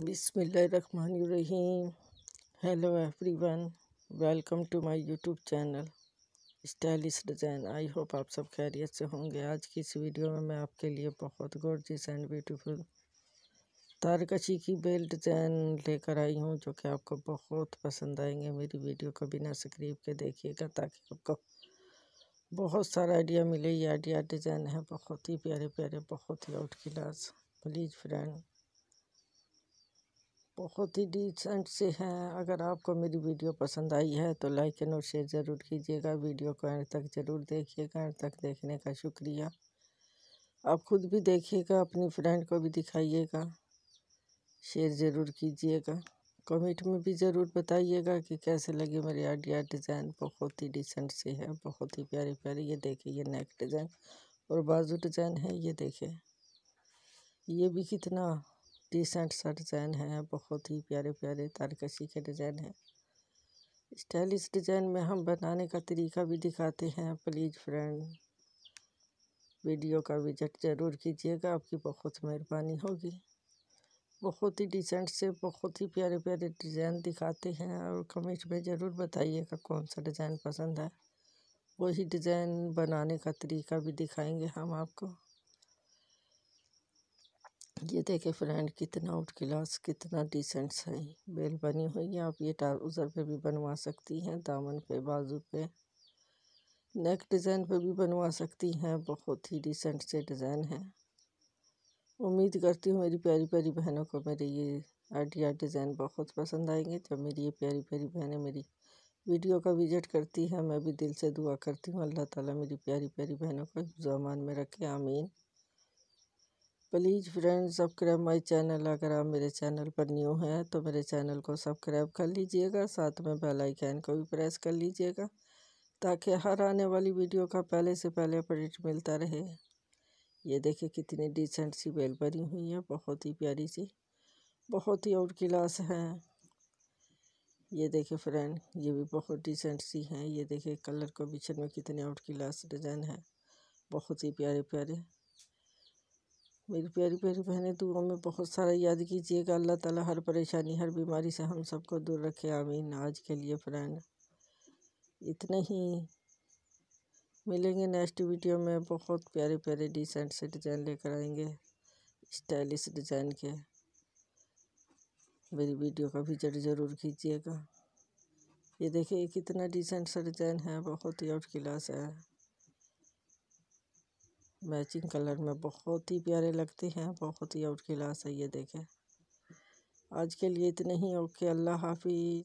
बिसमीम hello everyone welcome to my YouTube channel stylish design I hope आप सब खैरियत से होंगे आज की इस वीडियो में मैं आपके लिए बहुत गॉर्जियस एंड ब्यूटीफुल तारकशी की बेल डिज़ाइन लेकर आई हूँ जो कि आपको बहुत पसंद आएंगे मेरी वीडियो को बिना स्क्रीप के देखिएगा ताकि आपको बहुत सारा आइडिया मिले ये आइडिया डिज़ाइन है बहुत ही प्यारे प्यारे बहुत ही आउट क्लास प्लीज़ फ्रेंड बहुत ही डिसेंट से हैं अगर आपको मेरी वीडियो पसंद आई है तो लाइक एंड और शेयर ज़रूर कीजिएगा वीडियो को एंड तक ज़रूर देखिएगा एंड तक देखने का शुक्रिया आप खुद भी देखिएगा अपनी फ्रेंड को भी दिखाइएगा शेयर ज़रूर कीजिएगा कमेंट में भी ज़रूर बताइएगा कि कैसे लगे मेरे आइडिया डिज़ाइन बहुत ही डिसेंट से है बहुत ही प्यारी प्यारी ये देखिए ये नेक डिज़ाइन और बाजू डिज़ाइन है ये देखिए ये भी कितना डिसेंट सा डिज़ाइन है बहुत ही प्यारे प्यारे तारकशी के डिज़ाइन है स्टाइलिश डिज़ाइन में हम बनाने का तरीका भी दिखाते हैं प्लीज़ फ्रेंड वीडियो का विजिट ज़रूर कीजिएगा आपकी बहुत मेहरबानी होगी बहुत ही डिसेंट से बहुत ही प्यारे प्यारे डिज़ाइन दिखाते हैं और कमेंट में ज़रूर बताइएगा कौन सा डिज़ाइन पसंद है वही डिज़ाइन बनाने का तरीका भी दिखाएंगे हम आपको ये देखे फ्रेंड कितना आउट क्लास कितना डिसेंट सही बेल बनी हुई है आप ये ट्राउज़र पे भी बनवा सकती हैं दामन पे बाजू पे नेक डिज़ाइन पे भी बनवा सकती हैं बहुत ही डिसेंट से डिज़ाइन है उम्मीद करती हूँ मेरी प्यारी प्यारी बहनों को मेरे ये आइडिया डिज़ाइन बहुत पसंद आएंगे जब मेरी ये प्यारी प्यारी बहनें मेरी वीडियो का विजिट करती हैं मैं भी दिल से दुआ करती हूँ अल्लाह ताला मेरी प्यारी प्यारी बहनों को जमान में रखे आमीन please friend subscribe my channel अगर आप मेरे चैनल पर न्यू हैं तो मेरे चैनल को सब्सक्राइब कर लीजिएगा साथ में बेल आइकन को भी प्रेस कर लीजिएगा ताकि हर आने वाली वीडियो का पहले से पहले अपडेट मिलता रहे ये देखिए कितनी डिसेंट सी बेल बनी हुई है बहुत ही प्यारी सी बहुत ही आउट क्लास है ये देखिए फ्रेंड ये भी बहुत डिसेंट सी हैं ये देखिए कलर कॉम्बिनेशन में कितने आउट क्लास डिज़ाइन है बहुत ही प्यारे प्यारे मेरी प्यारी प्यारी बहनें दुआ में बहुत सारा याद कीजिएगा अल्लाह ताला हर परेशानी हर बीमारी से हम सबको दूर रखे आमीन आज के लिए फ्रेंड इतने ही मिलेंगे नेक्स्ट वीडियो में बहुत प्यारे प्यारे डिसेंट से डिज़ाइन लेकर आएंगे स्टाइलिश डिज़ाइन के मेरी वीडियो का भी जड़ ज़रूर कीजिएगा ये देखिए कितना डिसेंट सा डिज़ाइन है बहुत ही आउट क्लास है मैचिंग कलर में बहुत ही प्यारे लगते हैं बहुत ही आउट क्लास है ये देखें आज के लिए इतने ही ओके अल्लाह हाफिज़